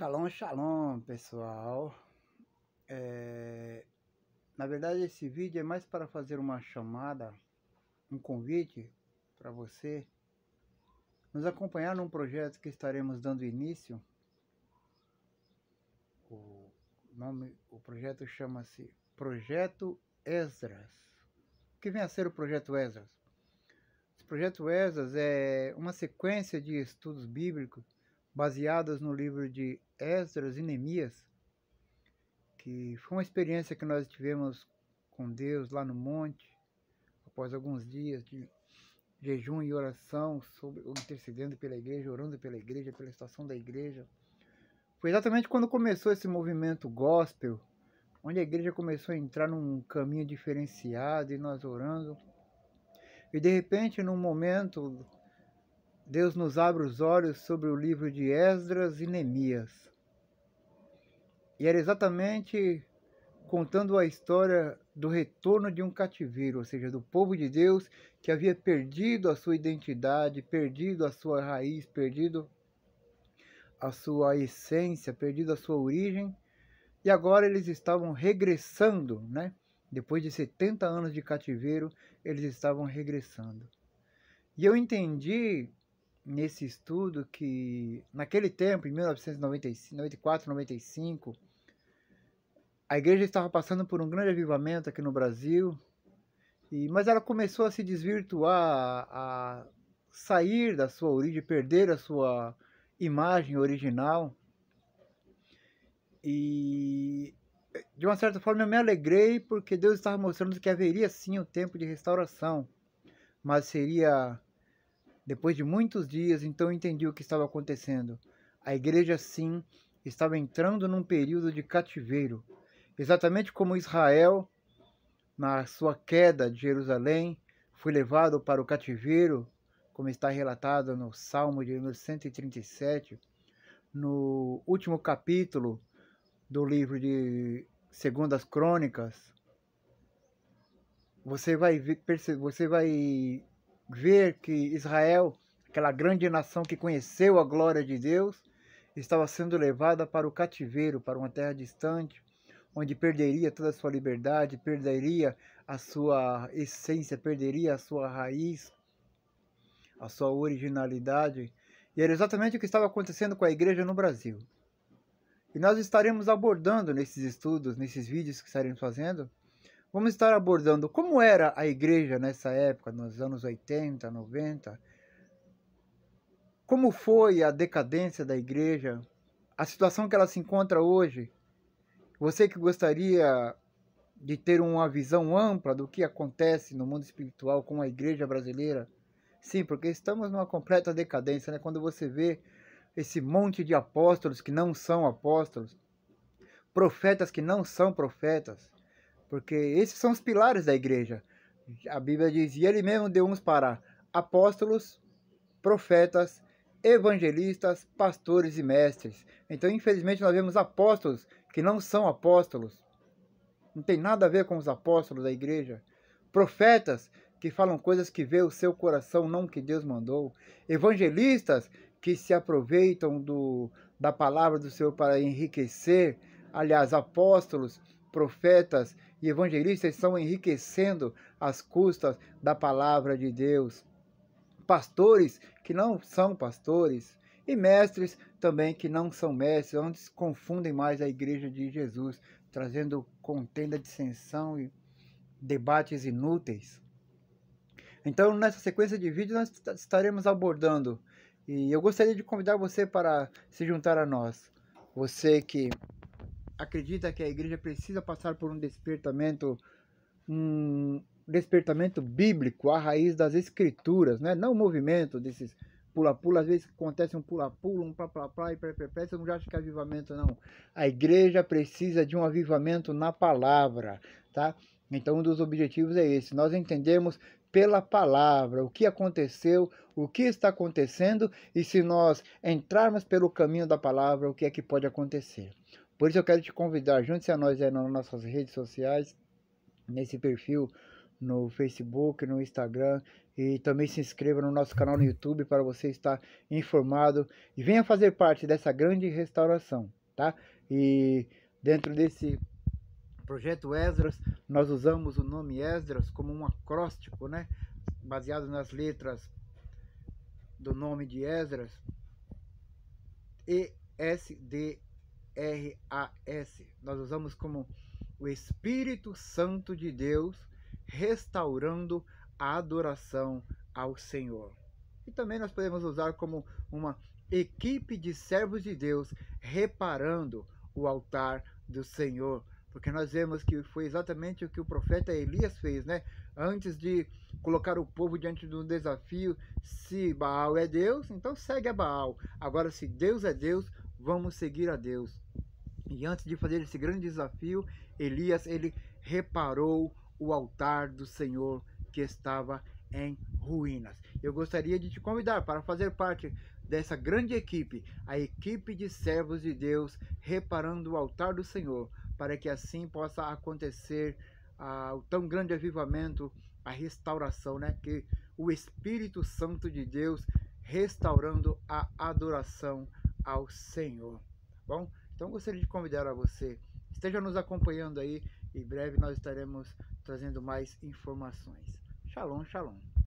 Shalom, shalom, pessoal. É... Na verdade, esse vídeo é mais para fazer uma chamada, um convite para você nos acompanhar num projeto que estaremos dando início. O nome, o projeto chama-se Projeto Esdras. O que vem a ser o Projeto Esdras? O Projeto Esdras é uma sequência de estudos bíblicos baseadas no livro de Esdras e Neemias, que foi uma experiência que nós tivemos com Deus lá no monte, após alguns dias de jejum e oração, sobre, intercedendo pela igreja, orando pela igreja, pela estação da igreja. Foi exatamente quando começou esse movimento gospel, onde a igreja começou a entrar num caminho diferenciado e nós orando. E de repente, num momento Deus nos abre os olhos sobre o livro de Esdras e Neemias. E era exatamente contando a história do retorno de um cativeiro, ou seja, do povo de Deus que havia perdido a sua identidade, perdido a sua raiz, perdido a sua essência, perdido a sua origem, e agora eles estavam regressando, né? Depois de 70 anos de cativeiro, eles estavam regressando. E eu entendi nesse estudo que, naquele tempo, em 1994, 95, a igreja estava passando por um grande avivamento aqui no Brasil, e, mas ela começou a se desvirtuar, a sair da sua origem, perder a sua imagem original. E de uma certa forma eu me alegrei porque Deus estava mostrando que haveria sim um tempo de restauração, mas seria depois de muitos dias, então entendi o que estava acontecendo. A igreja, sim, estava entrando num período de cativeiro, exatamente como Israel, na sua queda de Jerusalém, foi levado para o cativeiro, como está relatado no Salmo de 137, no último capítulo do livro de Segundas Crônicas, você vai ver, você vai ver que Israel, aquela grande nação que conheceu a glória de Deus, estava sendo levada para o cativeiro, para uma terra distante, onde perderia toda a sua liberdade, perderia a sua essência, perderia a sua raiz, a sua originalidade. E era exatamente o que estava acontecendo com a igreja no Brasil. E nós estaremos abordando nesses estudos, nesses vídeos que estaremos fazendo, vamos estar abordando como era a igreja nessa época, nos anos 80, 90, como foi a decadência da igreja, a situação que ela se encontra hoje. Você que gostaria de ter uma visão ampla do que acontece no mundo espiritual com a igreja brasileira, sim, porque estamos numa completa decadência, né? Quando você vê esse monte de apóstolos que não são apóstolos, profetas que não são profetas, porque esses são os pilares da igreja. A Bíblia diz: e ele mesmo deu uns para apóstolos, profetas, evangelistas, pastores e mestres. Então, infelizmente, nós vemos apóstolos que não são apóstolos. Não tem nada a ver com os apóstolos da igreja. Profetas que falam coisas que vê o seu coração, não que Deus mandou. Evangelistas que se aproveitam do, da palavra do Senhor para enriquecer. Aliás, apóstolos profetas e evangelistas estão enriquecendo às custas da palavra de Deus. Pastores que não são pastores e mestres também que não são mestres, onde se confundem mais a igreja de Jesus, trazendo contenda, dissensão e debates inúteis. Então, nessa sequência de vídeos, nós estaremos abordando. E eu gostaria de convidar você para se juntar a nós. Você que acredita que a igreja precisa passar por um despertamento, um despertamento bíblico, a raiz das escrituras, né? não o movimento desses pula-pula, às vezes acontece um pula-pula, um plá pá plá e pé pré pré você não já acha que é avivamento, não. A igreja precisa de um avivamento na palavra, tá? Então, um dos objetivos é esse, nós entendemos pela palavra, o que aconteceu, o que está acontecendo e se nós entrarmos pelo caminho da palavra, o que é que pode acontecer. Por isso eu quero te convidar, junte-se a nós aí nas nossas redes sociais, nesse perfil no Facebook, no Instagram e também se inscreva no nosso canal no YouTube para você estar informado e venha fazer parte dessa grande restauração, tá? E dentro desse projeto Esdras, nós usamos o nome Esdras como um acróstico, né? Baseado nas letras do nome de Esdras, E S D R-A-S. Nós usamos como o Espírito Santo de Deus restaurando a adoração ao Senhor. E também nós podemos usar como uma equipe de servos de Deus reparando o altar do Senhor, porque nós vemos que foi exatamente o que o profeta Elias fez, né? Antes de colocar o povo diante de um desafio, se Baal é Deus, então segue a Baal. Agora, se Deus é Deus, vamos seguir a Deus. E antes de fazer esse grande desafio, Elias ele reparou o altar do Senhor que estava em ruínas. Eu gostaria de te convidar para fazer parte dessa grande equipe, a equipe de servos de Deus reparando o altar do Senhor, para que assim possa acontecer ah, o tão grande avivamento, a restauração, né? Que o Espírito Santo de Deus restaurando a adoração ao Senhor. Tá bom, então gostaria de convidar a você, esteja nos acompanhando aí, em breve nós estaremos trazendo mais informações. Shalom, shalom.